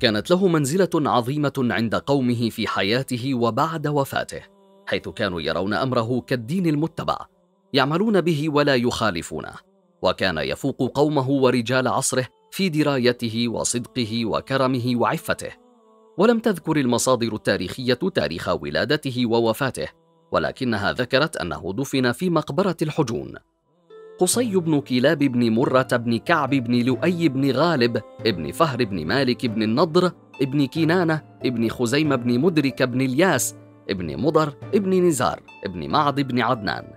كانت له منزلة عظيمة عند قومه في حياته وبعد وفاته حيث كانوا يرون أمره كالدين المتبع يعملون به ولا يخالفونه وكان يفوق قومه ورجال عصره في درايته وصدقه وكرمه وعفته ولم تذكر المصادر التاريخية تاريخ ولادته ووفاته ولكنها ذكرت أنه دفن في مقبرة الحجون قصي بن كلاب بن مرة بن كعب بن لؤي بن غالب ابن فهر بن مالك بن النضر ابن كنانة ابن خزيمة بن مدرك بن الياس ابن مضر ابن نزار ابن معد بن عدنان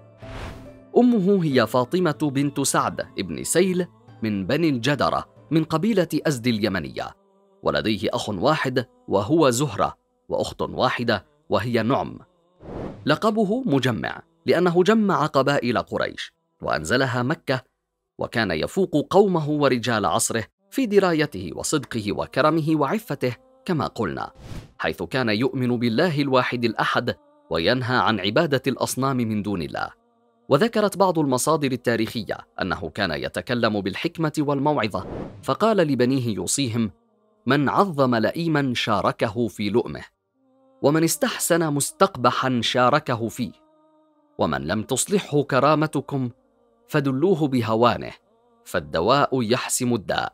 أمه هي فاطمة بنت سعد ابن سيل من بني الجدرة من قبيلة أزد اليمنية ولديه أخ واحد وهو زهرة وأخت واحدة وهي نعم لقبه مجمع لأنه جمع قبائل قريش وأنزلها مكة وكان يفوق قومه ورجال عصره في درايته وصدقه وكرمه وعفته كما قلنا حيث كان يؤمن بالله الواحد الأحد وينهى عن عبادة الأصنام من دون الله وذكرت بعض المصادر التاريخية أنه كان يتكلم بالحكمة والموعظة فقال لبنيه يوصيهم من عظم لئيما شاركه في لؤمه ومن استحسن مستقبحا شاركه فيه ومن لم تصلحه كرامتكم فدلوه بهوانه فالدواء يحسم الداء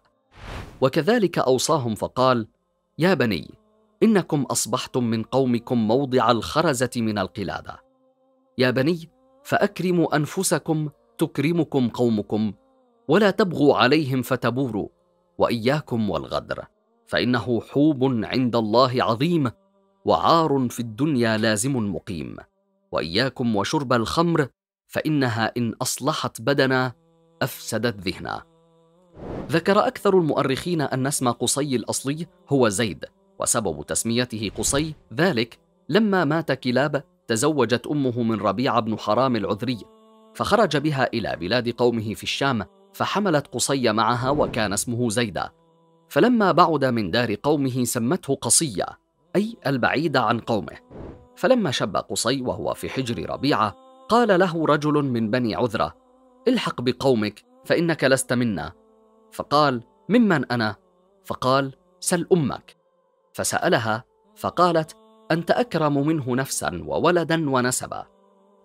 وكذلك اوصاهم فقال يا بني انكم اصبحتم من قومكم موضع الخرزه من القلاده يا بني فاكرموا انفسكم تكرمكم قومكم ولا تبغوا عليهم فتبوروا واياكم والغدر فانه حوب عند الله عظيم وعار في الدنيا لازم مقيم واياكم وشرب الخمر فانها ان اصلحت بدنا افسدت ذهنا ذكر اكثر المؤرخين ان اسم قصي الاصلي هو زيد وسبب تسميته قصي ذلك لما مات كلاب تزوجت امه من ربيع بن حرام العذري فخرج بها الى بلاد قومه في الشام فحملت قصي معها وكان اسمه زيدا فلما بعد من دار قومه سمته قصيه اي البعيد عن قومه فلما شب قصي وهو في حجر ربيعه فقال له رجل من بني عذره الحق بقومك فانك لست منا فقال ممن انا فقال سل امك فسالها فقالت انت اكرم منه نفسا وولدا ونسبا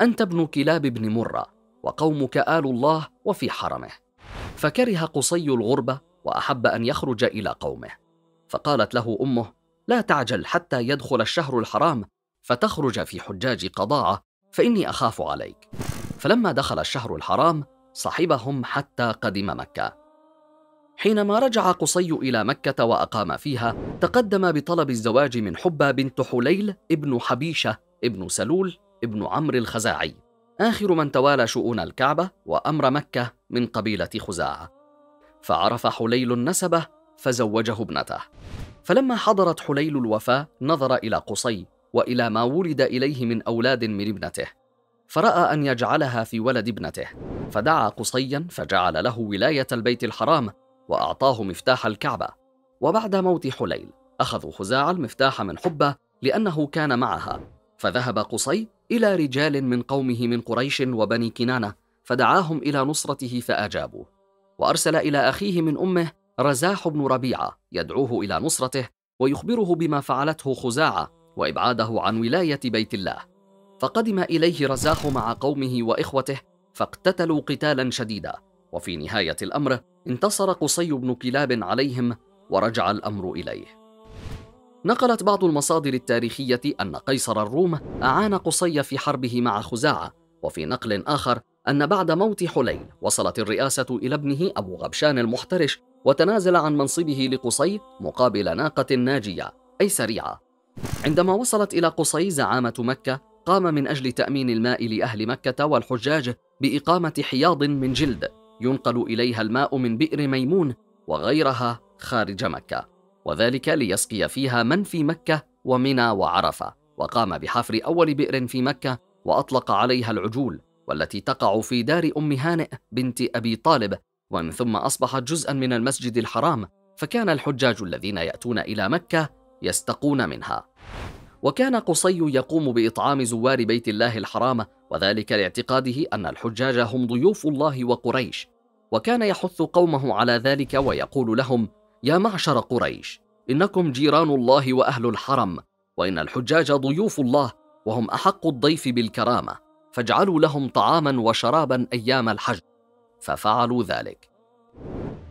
انت ابن كلاب بن مره وقومك ال الله وفي حرمه فكره قصي الغربه واحب ان يخرج الى قومه فقالت له امه لا تعجل حتى يدخل الشهر الحرام فتخرج في حجاج قضاعه فإني أخاف عليك فلما دخل الشهر الحرام صحبهم حتى قدم مكة حينما رجع قصي إلى مكة وأقام فيها تقدم بطلب الزواج من حبة بنت حليل ابن حبيشة ابن سلول ابن عمرو الخزاعي آخر من توالى شؤون الكعبة وأمر مكة من قبيلة خزاعة فعرف حليل النسبة فزوجه ابنته فلما حضرت حليل الوفاة نظر إلى قصي والى ما ولد اليه من اولاد من ابنته فراى ان يجعلها في ولد ابنته فدعا قصيا فجعل له ولايه البيت الحرام واعطاه مفتاح الكعبه وبعد موت حليل اخذوا خزاع المفتاح من حبه لانه كان معها فذهب قصي الى رجال من قومه من قريش وبني كنانه فدعاهم الى نصرته فاجابوا وارسل الى اخيه من امه رزاح بن ربيعه يدعوه الى نصرته ويخبره بما فعلته خزاعه وإبعاده عن ولاية بيت الله فقدم إليه رزاح مع قومه وإخوته فاقتتلوا قتالا شديدا وفي نهاية الأمر انتصر قصي بن كلاب عليهم ورجع الأمر إليه نقلت بعض المصادر التاريخية أن قيصر الروم أعان قصي في حربه مع خزاعة وفي نقل آخر أن بعد موت حليل وصلت الرئاسة إلى ابنه أبو غبشان المحترش وتنازل عن منصبه لقصي مقابل ناقة ناجية أي سريعة عندما وصلت إلى قصي زعامة مكة قام من أجل تأمين الماء لأهل مكة والحجاج بإقامة حياض من جلد ينقل إليها الماء من بئر ميمون وغيرها خارج مكة وذلك ليسقي فيها من في مكة ومنى وعرفة وقام بحفر أول بئر في مكة وأطلق عليها العجول والتي تقع في دار أم هانئ بنت أبي طالب ومن ثم أصبحت جزءا من المسجد الحرام فكان الحجاج الذين يأتون إلى مكة يستقون منها وكان قصي يقوم باطعام زوار بيت الله الحرام وذلك لاعتقاده ان الحجاج هم ضيوف الله وقريش وكان يحث قومه على ذلك ويقول لهم يا معشر قريش انكم جيران الله واهل الحرم وان الحجاج ضيوف الله وهم احق الضيف بالكرامه فاجعلوا لهم طعاما وشرابا ايام الحج ففعلوا ذلك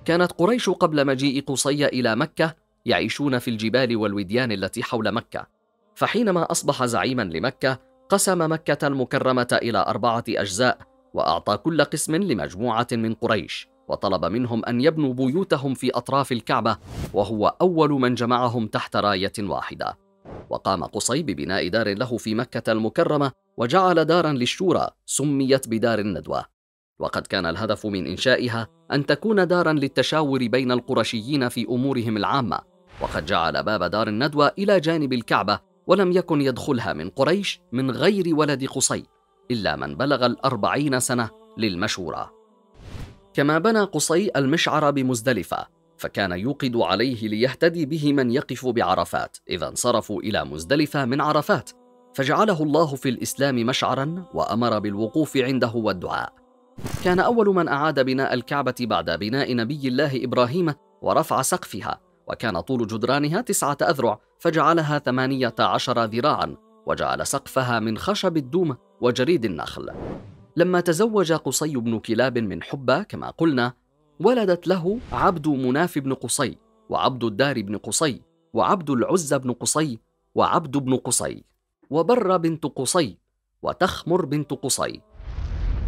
كانت قريش قبل مجيء قصي الى مكه يعيشون في الجبال والوديان التي حول مكة فحينما أصبح زعيما لمكة قسم مكة المكرمة إلى أربعة أجزاء وأعطى كل قسم لمجموعة من قريش وطلب منهم أن يبنوا بيوتهم في أطراف الكعبة وهو أول من جمعهم تحت راية واحدة وقام قصي ببناء دار له في مكة المكرمة وجعل دارا للشورى سميت بدار الندوة وقد كان الهدف من إنشائها أن تكون دارا للتشاور بين القرشيين في أمورهم العامة وقد جعل باب دار الندوة إلى جانب الكعبة ولم يكن يدخلها من قريش من غير ولد قصي إلا من بلغ الأربعين سنة للمشورة كما بنى قصي المشعر بمزدلفة فكان يوقد عليه ليهتدي به من يقف بعرفات إذا انصرفوا إلى مزدلفة من عرفات فجعله الله في الإسلام مشعرا وأمر بالوقوف عنده والدعاء كان أول من أعاد بناء الكعبة بعد بناء نبي الله إبراهيم ورفع سقفها وكان طول جدرانها تسعة أذرع فجعلها ثمانية عشر ذراعا وجعل سقفها من خشب الدوم وجريد النخل لما تزوج قصي بن كلاب من حبة كما قلنا ولدت له عبد مناف بن قصي وعبد الدار بن قصي وعبد العزة بن قصي وعبد بن قصي وبر بنت قصي وتخمر بنت قصي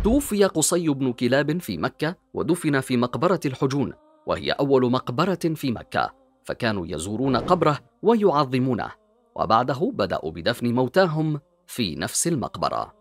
توفي قصي بن كلاب في مكة ودفن في مقبرة الحجون وهي أول مقبرة في مكة فكانوا يزورون قبره ويعظمونه وبعده بدأوا بدفن موتاهم في نفس المقبره